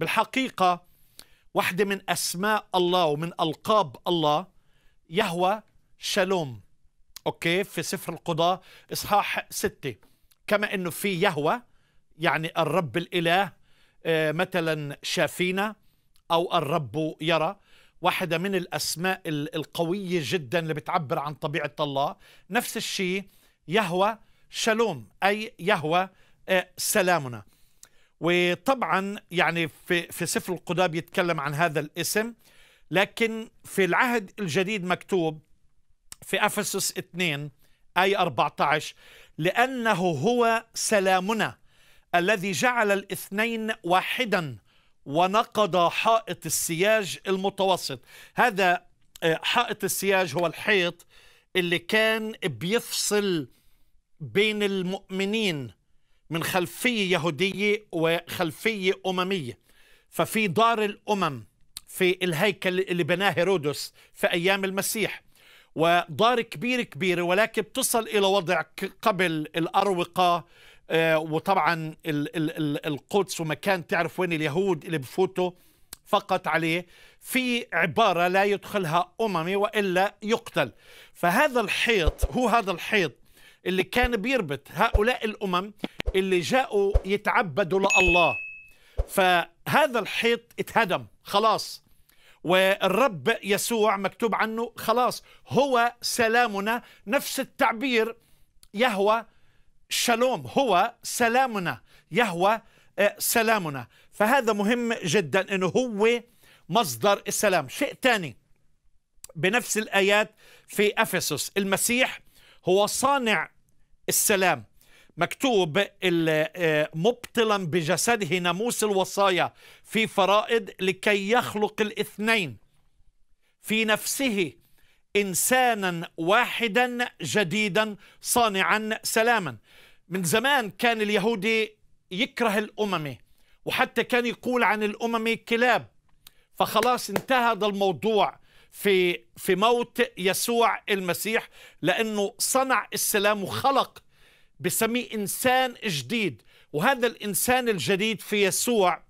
بالحقيقة واحدة من أسماء الله ومن ألقاب الله يهوى شالوم أوكي في سفر القضاء إصحاح ستة كما أنه في يهوى يعني الرب الإله آه، مثلا شافينا أو الرب يرى واحدة من الأسماء القوية جدا اللي بتعبر عن طبيعة الله نفس الشيء يهوى شالوم أي يهوى آه، سلامنا وطبعا يعني في, في سفر القضاء بيتكلم عن هذا الاسم لكن في العهد الجديد مكتوب في أفسس 2 اي 14 لأنه هو سلامنا الذي جعل الاثنين واحدا ونقض حائط السياج المتوسط هذا آه، حائط السياج هو الحيط اللي كان بيفصل بين المؤمنين من خلفيه يهوديه وخلفيه امميه ففي دار الامم في الهيكل اللي بناه هيرودس في ايام المسيح ودار كبيره كبيره ولكن بتصل الى وضع قبل الاروقه آه، وطبعا القدس ومكان تعرف وين اليهود اللي بفوتوا فقط عليه في عبارة لا يدخلها أممي وإلا يقتل فهذا الحيط هو هذا الحيط اللي كان بيربط هؤلاء الأمم اللي جاءوا يتعبدوا لله فهذا الحيط اتهدم خلاص والرب يسوع مكتوب عنه خلاص هو سلامنا نفس التعبير يهوى شالوم هو سلامنا يهوى آه، سلامنا فهذا مهم جدا انه هو مصدر السلام شيء ثاني بنفس الايات في افسس المسيح هو صانع السلام مكتوب آه، مبطلا بجسده ناموس الوصايا في فرائض لكي يخلق الاثنين في نفسه انسانا واحدا جديدا صانعا سلاما من زمان كان اليهودي يكره الاممي وحتى كان يقول عن الاممي كلاب فخلاص انتهى هذا الموضوع في في موت يسوع المسيح لانه صنع السلام وخلق بسميه إنسان جديد وهذا الإنسان الجديد في يسوع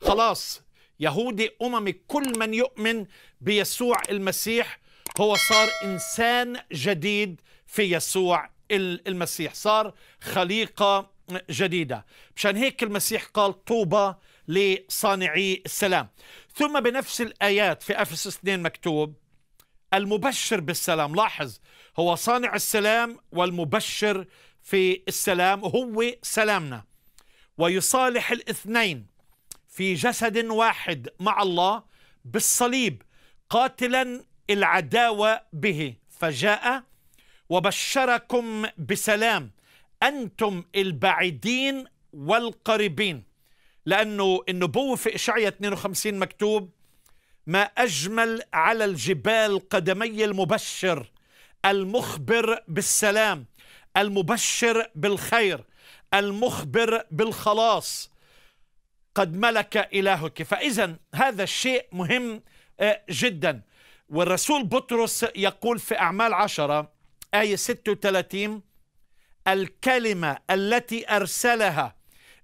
خلاص يهودي أممي كل من يؤمن بيسوع المسيح هو صار إنسان جديد في يسوع المسيح صار خليقة جديدة مشان هيك المسيح قال طوبى لصانعي السلام ثم بنفس الآيات في أفسس 2 مكتوب المبشر بالسلام لاحظ هو صانع السلام والمبشر في السلام هو سلامنا ويصالح الاثنين في جسد واحد مع الله بالصليب قاتلا العداوه به فجاء وبشركم بسلام انتم البعيدين والقريبين لانه النبوه في اشعياء 52 مكتوب ما اجمل على الجبال قدمي المبشر المخبر بالسلام المبشر بالخير المخبر بالخلاص قد ملك إلهك فإذا هذا الشيء مهم آه، جدا والرسول بطرس يقول في أعمال عشرة آية 36 الكلمة التي أرسلها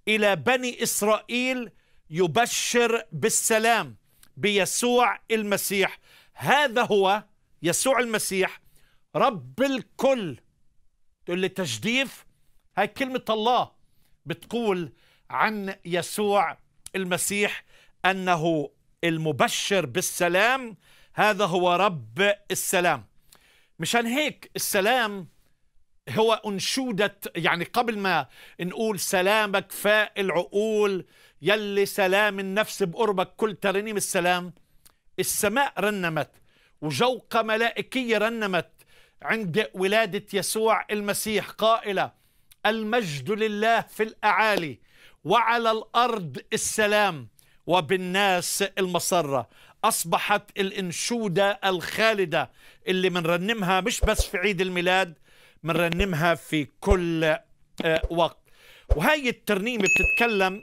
إلى بني إسرائيل يبشر بالسلام بيسوع المسيح هذا هو يسوع المسيح رب الكل تقول لي تجديف هاي كلمة الله بتقول عن يسوع المسيح أنه المبشر بالسلام هذا هو رب السلام مشان هيك السلام هو أنشودة يعني قبل ما نقول سلامك فاء العقول يلي سلام النفس بقربك كل ترنيم السلام السماء رنمت وجوقة ملائكية رنمت عند ولاده يسوع المسيح قائله المجد لله في الاعالي وعلى الارض السلام وبالناس المسره اصبحت الانشوده الخالده اللي بنرنمها مش بس في عيد الميلاد بنرنمها في كل آه، وقت وهي الترنيمه بتتكلم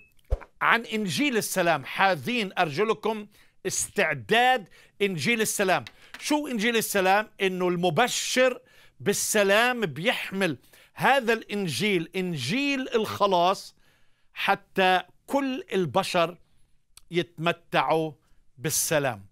عن انجيل السلام حاذين ارجلكم استعداد انجيل السلام شو انجيل السلام انه المبشر بالسلام بيحمل هذا الانجيل انجيل الخلاص حتى كل البشر يتمتعوا بالسلام